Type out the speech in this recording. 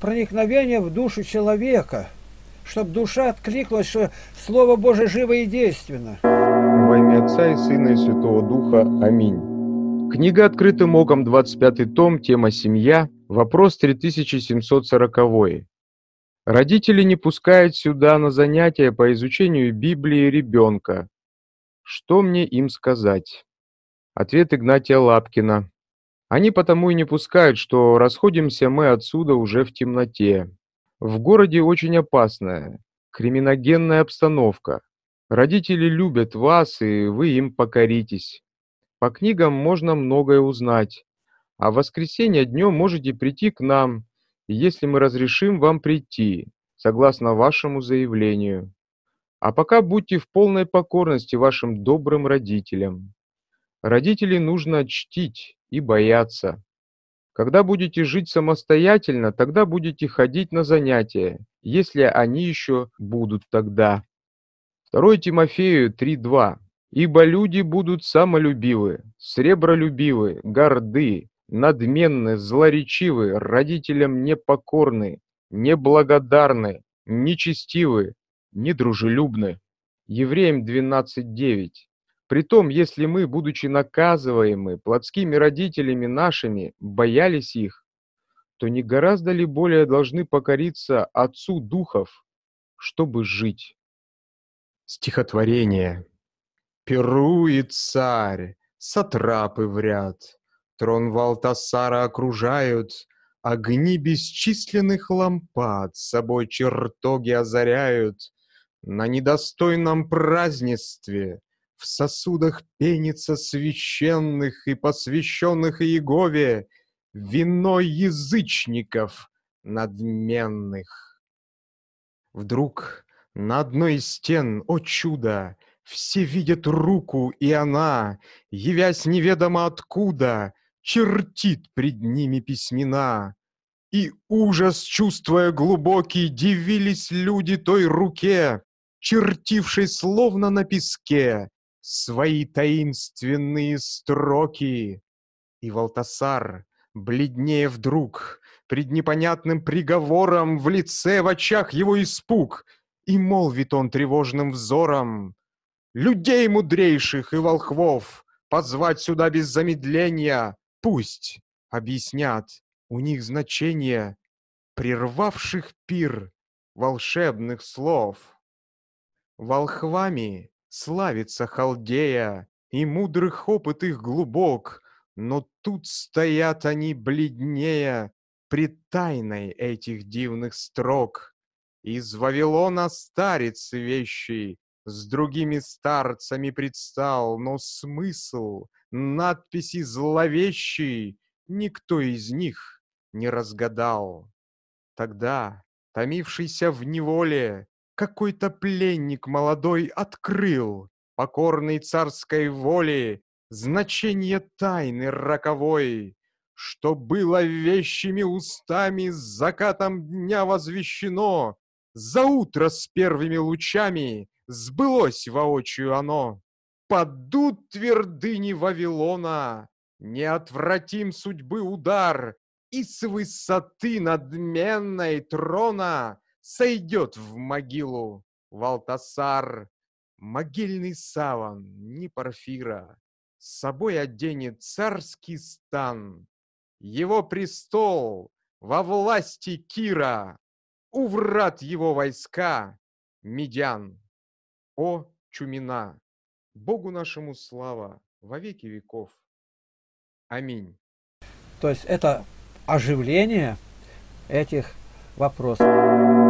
проникновение в душу человека, чтобы душа откликнулась, что Слово Божие живо и действенно. Во имя Отца и Сына и Святого Духа. Аминь. Книга «Открытым оком», 25 том, тема «Семья», вопрос 3740. Родители не пускают сюда на занятия по изучению Библии ребенка. Что мне им сказать? Ответ Игнатия Лапкина. Они потому и не пускают, что расходимся мы отсюда уже в темноте. В городе очень опасная, криминогенная обстановка. Родители любят вас, и вы им покоритесь. По книгам можно многое узнать. А в воскресенье днем можете прийти к нам, если мы разрешим вам прийти, согласно вашему заявлению. А пока будьте в полной покорности вашим добрым родителям. Родителей нужно чтить, и бояться. Когда будете жить самостоятельно, тогда будете ходить на занятия, если они еще будут тогда. 2 Тимофею 3.2 «Ибо люди будут самолюбивы, сребролюбивы, горды, надменны, злоречивы, родителям непокорны, неблагодарны, нечестивы, недружелюбны». Евреям 12.9 Притом, если мы, будучи наказываемы плотскими родителями нашими, боялись их, то не гораздо ли более должны покориться Отцу Духов, чтобы жить? Стихотворение. Перу и царь, сатрапы в ряд, Трон Валтасара окружают, Огни бесчисленных лампад Собой чертоги озаряют. На недостойном празднестве в сосудах пенится священных и посвященных Иегове вино язычников надменных. Вдруг на одной из стен, о чудо, все видят руку, и она, явясь неведомо откуда, чертит пред ними письмена. И ужас, чувствуя глубокий, дивились люди той руке, чертившей словно на песке свои таинственные строки. И Валтасар, бледнее вдруг, пред непонятным приговором в лице, в очах его испуг, и молвит он тревожным взором, «Людей мудрейших и волхвов позвать сюда без замедления, пусть объяснят, у них значение прервавших пир волшебных слов». Волхвами Славится Халдея, и мудрых опыт их глубок, но тут стоят они бледнее пред тайной этих дивных строк. Из Вавилона старец вещий с другими старцами предстал, но смысл надписи зловещий никто из них не разгадал. Тогда, томившийся в неволе, какой-то пленник молодой открыл, покорной царской воле, значение тайны роковой, что было вещими устами с закатом дня возвещено, за утро с первыми лучами сбылось воочию оно. Падут твердыни Вавилона, неотвратим судьбы удар, и с высоты надменной трона Сойдет в могилу Валтасар, могильный саван, не парфира, с собой оденет царский стан, его престол во власти Кира, у врат его войска, медян. О, Чумина, Богу нашему слава во веки веков. Аминь. То есть это оживление этих вопросов.